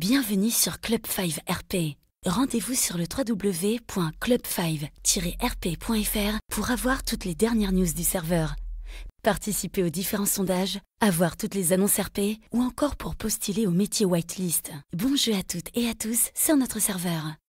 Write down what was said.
Bienvenue sur Club 5 RP. Rendez-vous sur le www.club5-rp.fr pour avoir toutes les dernières news du serveur, participer aux différents sondages, avoir toutes les annonces RP ou encore pour postuler au métier whitelist. Bon jeu à toutes et à tous sur notre serveur.